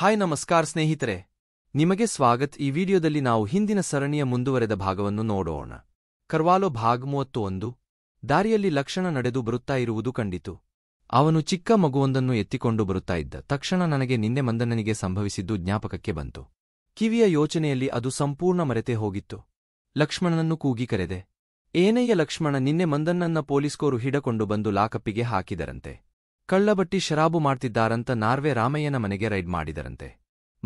hi ನಮಸ್ಕಾರ ಸ್ನೇಹಿತರೆ ನಿಮಗೆ ಸ್ವಾಗತ್ ಈ ವಿಡಿಯೋದಲ್ಲಿ ನಾವು ಹಿಂದಿನ ಸರಣಿಯ ಮುಂದುವರೆದ ಭಾಗವನ್ನು ನೋಡೋಣ ಕರ್ವಾಲೋ ಭಾಗ್ ಮೂವತ್ತು ಒಂದು ದಾರಿಯಲ್ಲಿ ಲಕ್ಷಣ ನಡೆದು ಬರುತ್ತಾ ಇರುವುದು ಕಂಡಿತು ಅವನು ಚಿಕ್ಕ ಮಗುವೊಂದನ್ನು ಎತ್ತಿಕೊಂಡು ಬರುತ್ತಾ ಇದ್ದ ತಕ್ಷಣ ನನಗೆ ನಿನ್ನೆ ಮಂದನನಿಗೆ ಸಂಭವಿಸಿದ್ದು ಜ್ಞಾಪಕಕ್ಕೆ ಬಂತು ಕಿವಿಯ ಯೋಚನೆಯಲ್ಲಿ ಅದು ಸಂಪೂರ್ಣ ಮರೆತೇ ಹೋಗಿತ್ತು ಲಕ್ಷ್ಮಣನನ್ನು ಕೂಗಿ ಕರೆದೆ ಏನಯ್ಯ ಲಕ್ಷ್ಮಣ ನಿನ್ನೆ ಮಂದನ್ನನ್ನ ಪೊಲೀಸ್ಕೋರು ಹಿಡಕೊಂಡು ಬಂದು ಲಾಕಪ್ಪಿಗೆ ಹಾಕಿದರಂತೆ ಕಳ್ಳಬಟ್ಟಿ ಶರಾಬು ಮಾಡ್ತಿದ್ದಾರಂತ ನಾರ್ವೆ ರಾಮಯ್ಯನ ಮನೆಗೆ ರೈಡ್ ಮಾಡಿದರಂತೆ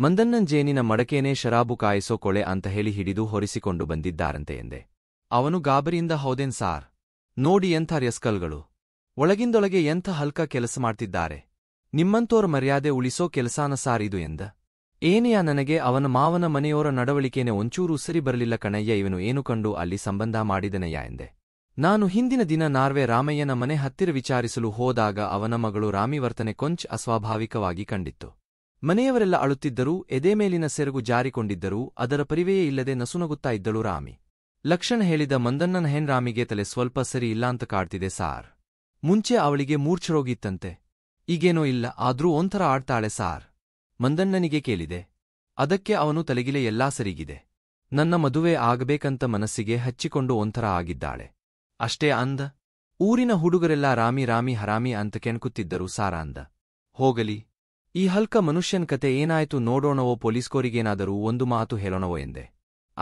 ಮಂದನ್ನಂಜೇನಿನ ಮಡಕೇನೇ ಶರಾಬು ಕಾಯಿಸೋ ಕೊಳೆ ಅಂತ ಹೇಳಿ ಹಿಡಿದು ಹೊರಿಸಿಕೊಂಡು ಬಂದಿದ್ದಾರಂತೆ ಎಂದೆ ಅವನು ಗಾಬರಿಯಿಂದ ಹೌದೇನ್ ಸಾರ್ ನೋಡಿ ಎಂಥ ರೆಸ್ಕಲ್ಗಳು ಒಳಗಿಂದೊಳಗೆ ಎಂಥ ಹಲ್ಕ ಕೆಲಸ ಮಾಡ್ತಿದ್ದಾರೆ ನಿಮ್ಮಂತೋರ್ ಮರ್ಯಾದೆ ಉಳಿಸೋ ಕೆಲಸಾನ ಸಾರ್ ಇದು ಎಂದ ಏನೆಯ ನನಗೆ ಅವನ ಮಾವನ ಮನೆಯೋರ ನಡವಳಿಕೆನೆ ಒಂಚೂರು ಸರಿ ಬರಲಿಲ್ಲ ಕಣಯ್ಯ ಇವನು ಏನು ಕಂಡು ಅಲ್ಲಿ ಸಂಬಂಧ ಮಾಡಿದನೆಯಾ ಎಂದೆ ನಾನು ಹಿಂದಿನ ದಿನ ನಾರ್ವೆ ರಾಮಯ್ಯನ ಮನೆ ಹತ್ತಿರ ವಿಚಾರಿಸಲು ಹೋದಾಗ ಅವನ ಮಗಳು ರಾಮಿವರ್ತನೆ ಕೊಂಚ್ ಅಸ್ವಾಭಾವಿಕವಾಗಿ ಕಂಡಿತ್ತು ಮನೆಯವರೆಲ್ಲ ಅಳುತ್ತಿದ್ದರೂ ಎದೆ ಮೇಲಿನ ಸೆರಗು ಜಾರಿಕೊಂಡಿದ್ದರೂ ಅದರ ಪರಿವೆಯೇ ಇಲ್ಲದೆ ನಸುನಗುತ್ತಾ ಇದ್ದಳು ರಾಮಿ ಲಕ್ಷಣ ಹೇಳಿದ ಮಂದಣ್ಣನ ಹೆಣ್ ರಾಮಿಗೆ ತಲೆ ಸ್ವಲ್ಪ ಸರಿ ಇಲ್ಲಾಂತ ಕಾಡ್ತಿದೆ ಸಾರ್ ಮುಂಚೆ ಅವಳಿಗೆ ಮೂರ್ಛರೋಗಿತ್ತಂತೆ ಈಗೇನೋ ಇಲ್ಲ ಆದ್ರೂ ಒಂಥರ ಆಡ್ತಾಳೆ ಸಾರ್ ಮಂದಣ್ಣನಿಗೆ ಕೇಳಿದೆ ಅದಕ್ಕೆ ಅವನು ತಲೆಗಿಲೆ ಎಲ್ಲಾ ಸರಿಗಿದೆ ನನ್ನ ಮದುವೆ ಆಗಬೇಕಂತ ಮನಸ್ಸಿಗೆ ಹಚ್ಚಿಕೊಂಡು ಒಂಥರ ಆಗಿದ್ದಾಳೆ ಅಷ್ಟೇ ಅಂದ ಊರಿನ ಹುಡುಗರೆಲ್ಲ ರಾಮಿ ರಾಮಿ ಹರಾಮಿ ಅಂತ ಕೆಣಕುತ್ತಿದ್ದರು ಸಾರ ಅಂದ ಹೋಗಲಿ ಈ ಹಲ್ಕ ಮನುಷ್ಯನ್ ಕತೆ ಏನಾಯ್ತು ನೋಡೋಣವೋ ಪೊಲೀಸ್ಕೋರಿಗೇನಾದರೂ ಒಂದು ಮಾತು ಹೇಳೋಣವೋ ಎಂದೆ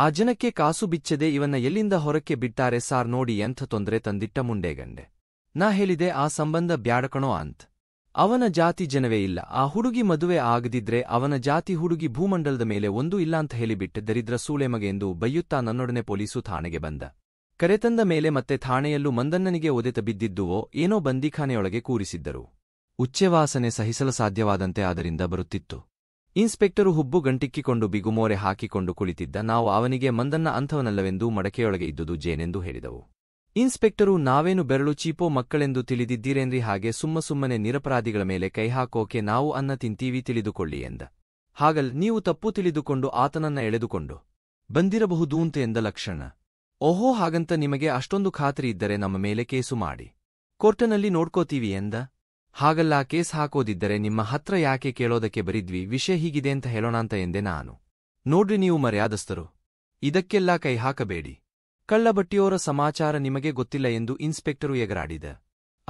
ಆ ಜನಕ್ಕೆ ಕಾಸು ಬಿಚ್ಚದೆ ಇವನ್ನ ಎಲ್ಲಿಂದ ಹೊರಕ್ಕೆ ಬಿಟ್ಟಾರೆ ಸಾರ್ ನೋಡಿ ಎಂಥ ತೊಂದರೆ ತಂದಿಟ್ಟ ಮುಂಡೇಗಂಡೆ ನಾ ಹೇಳಿದೆ ಆ ಸಂಬಂಧ ಬ್ಯಾಡಕಣೋ ಅಂತ ಅವನ ಜಾತಿ ಜನವೇ ಇಲ್ಲ ಆ ಹುಡುಗಿ ಮದುವೆ ಆಗದಿದ್ರೆ ಅವನ ಜಾತಿ ಹುಡುಗಿ ಭೂಮಂಡಲದ ಮೇಲೆ ಒಂದೂ ಇಲ್ಲಾಂತ ಹೇಳಿಬಿಟ್ಟೆ ದರಿದ್ರ ಎಂದು ಬೈಯುತ್ತಾ ನನ್ನೊಡನೆ ಪೊಲೀಸು ಠಾಣೆಗೆ ಬಂದ ಕರೆತಂದ ಮೇಲೆ ಮತ್ತೆ ಥಾಣೆಯಲ್ಲೂ ಮಂದಣ್ಣನಿಗೆ ಒದೆತ ಬಿದ್ದಿದ್ದುವೋ ಏನೋ ಬಂದಿಖಾನೆಯೊಳಗೆ ಕೂರಿಸಿದ್ದರು ಉಚ್ಚೆವಾಸನೆ ಸಹಿಸಲು ಸಾಧ್ಯವಾದಂತೆ ಆದ್ದರಿಂದ ಬರುತ್ತಿತ್ತು ಇನ್ಸ್ಪೆಕ್ಟರು ಹುಬ್ಬು ಗಂಟಿಕ್ಕಿಕೊಂಡು ಬಿಗುಮೋರೆ ಹಾಕಿಕೊಂಡು ಕುಳಿತಿದ್ದ ನಾವು ಅವನಿಗೆ ಮಂದನ್ನ ಅಂಥವನಲ್ಲವೆಂದು ಮಡಕೆಯೊಳಗೆ ಇದ್ದುದು ಜೇನೆಂದು ಹೇಳಿದವು ಇನ್ಸ್ಪೆಕ್ಟರು ನಾವೇನು ಬೆರಳು ಚೀಪೋ ಮಕ್ಕಳೆಂದು ತಿಳಿದಿದ್ದೀರೇನ್ರಿ ಹಾಗೆ ಸುಮ್ಮ ಸುಮ್ಮನೆ ನಿರಪರಾಧಿಗಳ ಮೇಲೆ ಕೈಹಾಕೋಕೆ ನಾವು ಅನ್ನ ತಿಂತೀವಿ ತಿಳಿದುಕೊಳ್ಳಿ ಎಂದ ಹಾಗಲ್ ನೀವು ತಪ್ಪು ತಿಳಿದುಕೊಂಡು ಆತನನ್ನ ಎಳೆದುಕೊಂಡು ಬಂದಿರಬಹುದೂಂತೆ ಎಂದ ಲಕ್ಷಣ ಓಹೋ ಹಾಗಂತ ನಿಮಗೆ ಅಷ್ಟೊಂದು ಖಾತ್ರಿ ಇದ್ದರೆ ನಮ್ಮ ಮೇಲೆ ಕೇಸು ಮಾಡಿ ಕೋರ್ಟನಲ್ಲಿ ನೋಡ್ಕೋತೀವಿ ಎಂದ ಹಾಗಲ್ಲ ಕೇಸ್ ಹಾಕೋದಿದ್ದರೆ ನಿಮ್ಮ ಹತ್ರ ಯಾಕೆ ಕೇಳೋದಕ್ಕೆ ಬರಿದ್ವಿ ವಿಷಯ ಹೀಗಿದೆ ಅಂತ ಹೇಳೋಣಾಂತ ಎಂದೆ ನಾನು ನೋಡ್ರಿ ನೀವು ಮರ್ಯಾದಸ್ಥರು ಇದಕ್ಕೆಲ್ಲ ಕೈ ಹಾಕಬೇಡಿ ಕಳ್ಳಬಟ್ಟಿಯೋರ ಸಮಾಚಾರ ನಿಮಗೆ ಗೊತ್ತಿಲ್ಲ ಎಂದು ಇನ್ಸ್ಪೆಕ್ಟರು ಎಗರಾಡಿದ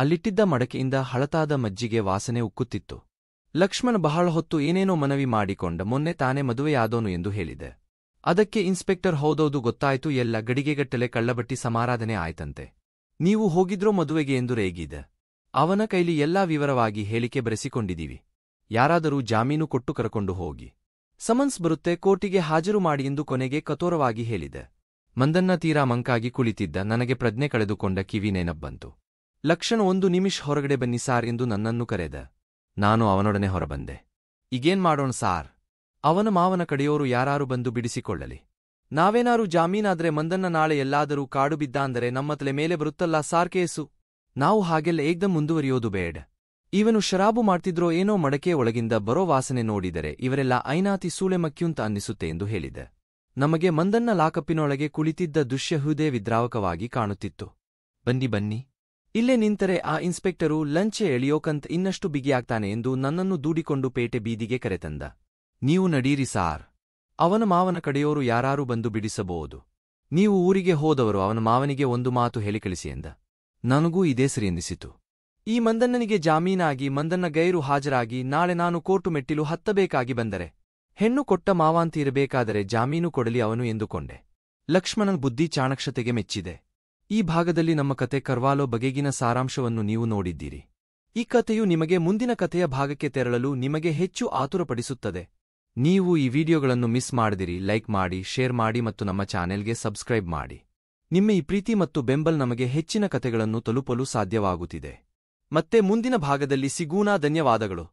ಅಲ್ಲಿಟ್ಟಿದ್ದ ಮಡಕೆಯಿಂದ ಹಳತಾದ ಮಜ್ಜಿಗೆ ವಾಸನೆ ಉಕ್ಕುತ್ತಿತ್ತು ಲಕ್ಷ್ಮಣ್ ಬಹಳ ಹೊತ್ತು ಏನೇನೋ ಮನವಿ ಮಾಡಿಕೊಂಡ ಮೊನ್ನೆ ತಾನೇ ಮದುವೆಯಾದೋನು ಎಂದು ಹೇಳಿದೆ ಅದಕ್ಕೆ ಇನ್ಸ್ಪೆಕ್ಟರ್ ಹೌದೌದು ಗೊತ್ತಾಯ್ತು ಎಲ್ಲ ಗಡಿಗೆಗಟ್ಟಲೆ ಕಳ್ಳಬಟ್ಟಿ ಸಮಾರಾಧನೆ ಆಯ್ತಂತೆ ನೀವು ಹೋಗಿದ್ರೋ ಮದುವೆಗೆ ಎಂದು ರೇಗಿದೆ ಅವನ ಕೈಲಿ ಎಲ್ಲಾ ವಿವರವಾಗಿ ಹೇಳಿಕೆ ಬರೆಸಿಕೊಂಡಿದ್ದೀವಿ ಯಾರಾದರೂ ಜಾಮೀನು ಕೊಟ್ಟು ಕರಕೊಂಡು ಹೋಗಿ ಸಮನ್ಸ್ ಬರುತ್ತೆ ಕೋರ್ಟಿಗೆ ಹಾಜರು ಮಾಡಿ ಎಂದು ಕೊನೆಗೆ ಕತೋರವಾಗಿ ಹೇಳಿದೆ ಮಂದನ್ನ ತೀರಾ ಮಂಕಾಗಿ ಕುಳಿತಿದ್ದ ನನಗೆ ಪ್ರಜ್ಞೆ ಕಳೆದುಕೊಂಡ ಕಿವಿ ನೆನಬ್ಬಂತು ಲಕ್ಷಣ ಒಂದು ನಿಮಿಷ ಹೊರಗಡೆ ಬನ್ನಿ ಸಾರ್ ಎಂದು ನನ್ನನ್ನು ಕರೆದ ನಾನು ಅವನೊಡನೆ ಹೊರಬಂದೆ ಈಗೇನ್ ಮಾಡೋಣ ಸಾರ್ ಅವನ ಮಾವನ ಕಡೆಯೋರು ಯಾರಾರು ಬಂದು ಬಿಡಿಸಿಕೊಳ್ಳಲಿ ನಾವೇನಾರು ಜಾಮೀನಾದ್ರೆ ಮಂದನ್ನ ನಾಳೆ ಎಲ್ಲಾದರೂ ಕಾಡು ಬಿದ್ದಾಂದರೆ ನಮ್ಮ ಮೇಲೆ ಬರುತ್ತಲ್ಲ ಸಾರ್ಕೇಸು ನಾವು ಹಾಗೆಲ್ಲ ಏಕ್ದಂ ಮುಂದುವರಿಯೋದು ಬೇಡ ಇವನು ಶರಾಬು ಮಾಡ್ತಿದ್ರೋ ಏನೋ ಮಡಕೆ ಒಳಗಿಂದ ಬರೋ ವಾಸನೆ ನೋಡಿದರೆ ಇವರೆಲ್ಲ ಐನಾತಿ ಸೂಳೆ ಅನ್ನಿಸುತ್ತೆ ಎಂದು ಹೇಳಿದ ನಮಗೆ ಮಂದನ್ನ ಲಾಕಪ್ಪಿನೊಳಗೆ ಕುಳಿತಿದ್ದ ದೃಶ್ಯ ವಿದ್ರಾವಕವಾಗಿ ಕಾಣುತ್ತಿತ್ತು ಬನ್ನಿ ಬನ್ನಿ ಇಲ್ಲೇ ನಿಂತರೆ ಆ ಇನ್ಸ್ಪೆಕ್ಟರು ಲಂಚೆ ಎಳೆಯೋಕಂತ ಇನ್ನಷ್ಟು ಬಿಗಿಯಾಗ್ತಾನೆ ಎಂದು ನನ್ನನ್ನು ದೂಡಿಕೊಂಡು ಪೇಟೆ ಬೀದಿಗೆ ಕರೆತಂದ ನೀವು ನಡೀರಿ ಸಾರ್ ಅವನ ಮಾವನ ಕಡೆಯೋರು ಯಾರಾರು ಬಂದು ಬಿಡಿಸಬಹುದು ನೀವು ಊರಿಗೆ ಹೋದವರು ಅವನ ಮಾವನಿಗೆ ಒಂದು ಮಾತು ಹೇಳಿಕಳಿಸಿ ಎಂದ ನನಗೂ ಇದೇ ಸರಿ ಎನ್ನಿಸಿತು ಈ ಮಂದಣ್ಣನಿಗೆ ಜಾಮೀನಾಗಿ ಮಂದನ್ನ ಗೈರು ಹಾಜರಾಗಿ ನಾಳೆ ನಾನು ಕೋರ್ಟು ಮೆಟ್ಟಿಲು ಹತ್ತಬೇಕಾಗಿ ಬಂದರೆ ಹೆಣ್ಣು ಕೊಟ್ಟ ಮಾವಾಂತಿ ಇರಬೇಕಾದರೆ ಜಾಮೀನು ಕೊಡಲಿ ಅವನು ಎಂದುಕೊಂಡೆ ಲಕ್ಷ್ಮಣನ್ ಬುದ್ಧಿ ಚಾಣಕ್ಷತೆಗೆ ಮೆಚ್ಚಿದೆ ಈ ಭಾಗದಲ್ಲಿ ನಮ್ಮ ಕತೆ ಕರ್ವಾಲೋ ಬಗೆಗಿನ ಸಾರಾಂಶವನ್ನು ನೀವು ನೋಡಿದ್ದೀರಿ ಈ ಕಥೆಯು ನಿಮಗೆ ಮುಂದಿನ ಕಥೆಯ ಭಾಗಕ್ಕೆ ತೆರಳಲು ನಿಮಗೆ ಹೆಚ್ಚು ಆತುರಪಡಿಸುತ್ತದೆ ನೀವು ಈ ವಿಡಿಯೋಗಳನ್ನು ಮಿಸ್ ಮಾಡದಿರಿ ಲೈಕ್ ಮಾಡಿ ಶೇರ್ ಮಾಡಿ ಮತ್ತು ನಮ್ಮ ಚಾನೆಲ್ಗೆ ಸಬ್ಸ್ಕ್ರೈಬ್ ಮಾಡಿ ನಿಮ್ಮ ಈ ಪ್ರೀತಿ ಮತ್ತು ಬೆಂಬಲ್ ನಮಗೆ ಹೆಚ್ಚಿನ ಕಥೆಗಳನ್ನು ತಲುಪಲು ಸಾಧ್ಯವಾಗುತ್ತಿದೆ ಮತ್ತೆ ಮುಂದಿನ ಭಾಗದಲ್ಲಿ ಸಿಗೂನಾ ಧನ್ಯವಾದಗಳು